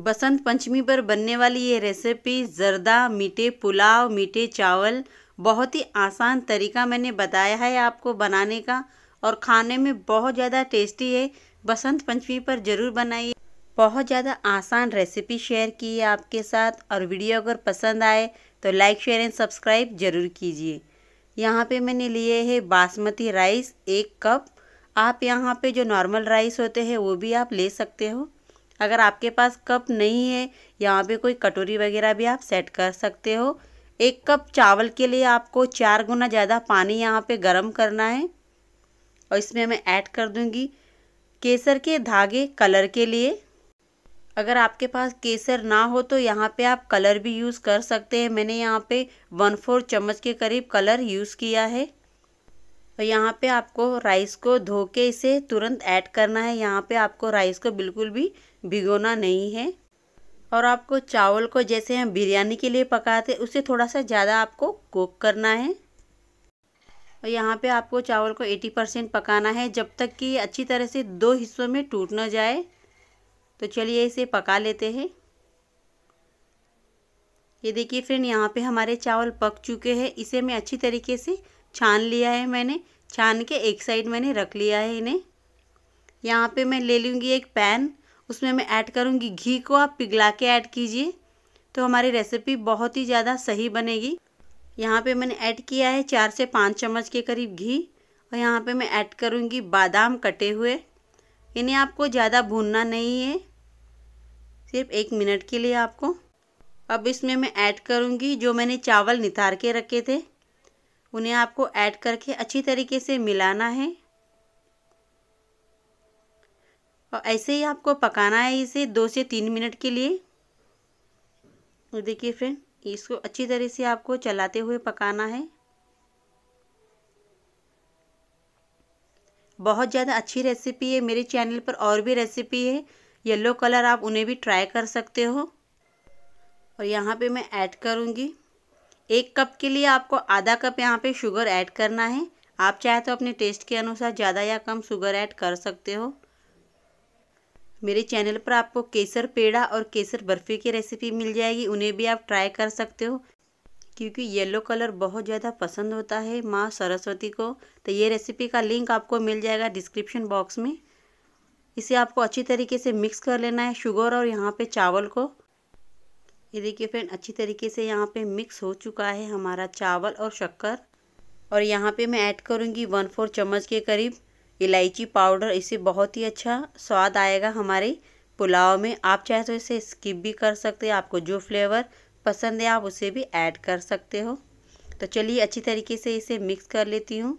बसंत पंचमी पर बनने वाली ये रेसिपी ज़रदा मीठे पुलाव मीठे चावल बहुत ही आसान तरीका मैंने बताया है आपको बनाने का और खाने में बहुत ज़्यादा टेस्टी है बसंत पंचमी पर ज़रूर बनाइए बहुत ज़्यादा आसान रेसिपी शेयर की है आपके साथ और वीडियो अगर पसंद आए तो लाइक शेयर एंड सब्सक्राइब ज़रूर कीजिए यहाँ पे मैंने लिए है बासमती राइस एक कप आप यहाँ पे जो नॉर्मल राइस होते हैं वो भी आप ले सकते हो अगर आपके पास कप नहीं है यहाँ पे कोई कटोरी वगैरह भी आप सेट कर सकते हो एक कप चावल के लिए आपको चार गुना ज़्यादा पानी यहाँ पे गर्म करना है और इसमें मैं ऐड कर दूँगी केसर के धागे कलर के लिए अगर आपके पास केसर ना हो तो यहाँ पे आप कलर भी यूज़ कर सकते हैं मैंने यहाँ पे वन फोर चम्मच के करीब कलर यूज़ किया है और तो यहाँ पे आपको राइस को धो के इसे तुरंत ऐड करना है यहाँ पे आपको राइस को बिल्कुल भी भिगोना नहीं है और आपको चावल को जैसे हम बिरयानी के लिए पकाते उसे थोड़ा सा ज़्यादा आपको कुक करना है और यहाँ पे आपको चावल को 80 परसेंट पकाना है जब तक कि अच्छी तरह से दो हिस्सों में टूट ना जाए तो चलिए इसे पका लेते हैं ये देखिए फ्रेंड यहाँ पे हमारे चावल पक चुके हैं इसे मैं अच्छी तरीके से छान लिया है मैंने छान के एक साइड मैंने रख लिया है इन्हें यहाँ पे मैं ले लूँगी एक पैन उसमें मैं ऐड करूँगी घी को आप पिघला के ऐड कीजिए तो हमारी रेसिपी बहुत ही ज़्यादा सही बनेगी यहाँ पे मैंने ऐड किया है चार से पाँच चम्मच के करीब घी और यहाँ पे मैं ऐड करूँगी बादाम कटे हुए इन्हें आपको ज़्यादा भूनना नहीं है सिर्फ एक मिनट के लिए आपको अब इसमें मैं ऐड करूँगी जो मैंने चावल नितार के रखे थे उन्हें आपको ऐड करके अच्छी तरीके से मिलाना है और ऐसे ही आपको पकाना है इसे दो से तीन मिनट के लिए और देखिए फ्रेंड इसको अच्छी तरह से आपको चलाते हुए पकाना है बहुत ज़्यादा अच्छी रेसिपी है मेरे चैनल पर और भी रेसिपी है येलो कलर आप उन्हें भी ट्राई कर सकते हो और यहाँ पे मैं ऐड करूँगी एक कप के लिए आपको आधा कप यहाँ पे शुगर ऐड करना है आप चाहे तो अपने टेस्ट के अनुसार ज़्यादा या कम शुगर ऐड कर सकते हो मेरे चैनल पर आपको केसर पेड़ा और केसर बर्फ़ी की रेसिपी मिल जाएगी उन्हें भी आप ट्राई कर सकते हो क्योंकि येलो कलर बहुत ज़्यादा पसंद होता है माँ सरस्वती को तो ये रेसिपी का लिंक आपको मिल जाएगा डिस्क्रिप्शन बॉक्स में इसे आपको अच्छी तरीके से मिक्स कर लेना है शुगर और यहाँ पे चावल को ये देखिए फ्रेंड अच्छी तरीके से यहाँ पे मिक्स हो चुका है हमारा चावल और शक्कर और यहाँ पे मैं ऐड करूँगी वन फोर चम्मच के करीब इलायची पाउडर इससे बहुत ही अच्छा स्वाद आएगा हमारे पुलाव में आप चाहे तो इसे स्किप भी कर सकते हैं आपको जो फ्लेवर पसंद है आप उसे भी ऐड कर सकते हो तो चलिए अच्छी तरीके से इसे मिक्स कर लेती हूँ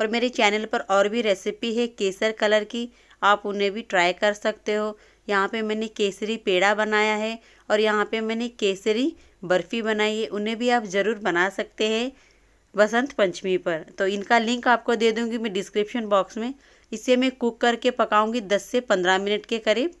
और मेरे चैनल पर और भी रेसिपी है केसर कलर की आप उन्हें भी ट्राई कर सकते हो यहाँ पे मैंने केसरी पेड़ा बनाया है और यहाँ पे मैंने केसरी बर्फ़ी बनाई है उन्हें भी आप ज़रूर बना सकते हैं बसंत पंचमी पर तो इनका लिंक आपको दे दूँगी मैं डिस्क्रिप्शन बॉक्स में इसे मैं कुक करके पकाऊँगी दस से पंद्रह मिनट के करीब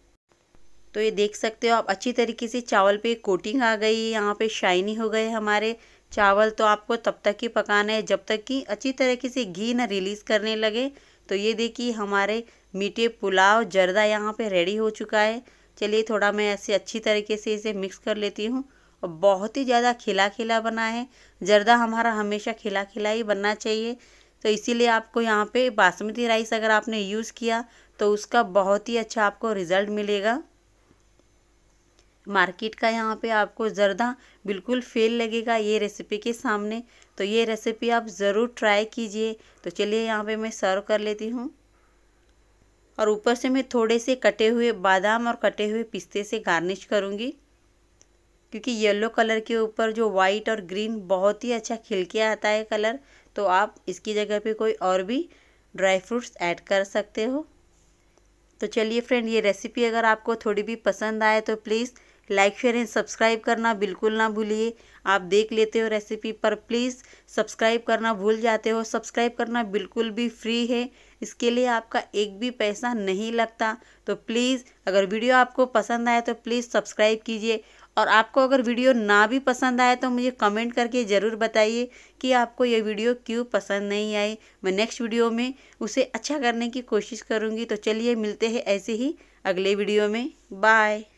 तो ये देख सकते हो आप अच्छी तरीके से चावल पे कोटिंग आ गई है यहाँ पे शाइनी हो गए हमारे चावल तो आपको तब तक ही पकाना है जब तक कि अच्छी तरीके से घी ना रिलीज़ करने लगे तो ये देखिए हमारे मीठे पुलाव जर्दा यहाँ पे रेडी हो चुका है चलिए थोड़ा मैं ऐसे अच्छी तरीके से इसे मिक्स कर लेती हूँ और बहुत ही ज़्यादा खिला खिला बना है जर्दा हमारा हमेशा खिला खिला ही बनना चाहिए तो इसीलिए आपको यहाँ पे बासमती राइस अगर आपने यूज़ किया तो उसका बहुत ही अच्छा आपको रिज़ल्ट मिलेगा मार्केट का यहाँ पे आपको ज़रदा बिल्कुल फेल लगेगा ये रेसिपी के सामने तो ये रेसिपी आप ज़रूर ट्राई कीजिए तो चलिए यहाँ पे मैं सर्व कर लेती हूँ और ऊपर से मैं थोड़े से कटे हुए बादाम और कटे हुए पिस्ते से गार्निश करूँगी क्योंकि येलो कलर के ऊपर जो वाइट और ग्रीन बहुत ही अच्छा खिल के आता है कलर तो आप इसकी जगह पे कोई और भी ड्राई फ्रूट्स ऐड कर सकते हो तो चलिए फ्रेंड ये रेसिपी अगर आपको थोड़ी भी पसंद आए तो please like share and subscribe करना बिल्कुल ना भूलिए आप देख लेते हो रेसिपी पर प्लीज़ सब्सक्राइब करना भूल जाते हो सब्सक्राइब करना बिल्कुल भी फ्री है इसके लिए आपका एक भी पैसा नहीं लगता तो प्लीज़ अगर वीडियो आपको पसंद आए तो प्लीज़ सब्सक्राइब कीजिए और आपको अगर वीडियो ना भी पसंद आए तो मुझे कमेंट करके ज़रूर बताइए कि आपको ये वीडियो क्यों पसंद नहीं आई मैं नेक्स्ट वीडियो में उसे अच्छा करने की कोशिश करूँगी तो चलिए मिलते हैं ऐसे ही अगले वीडियो में बाय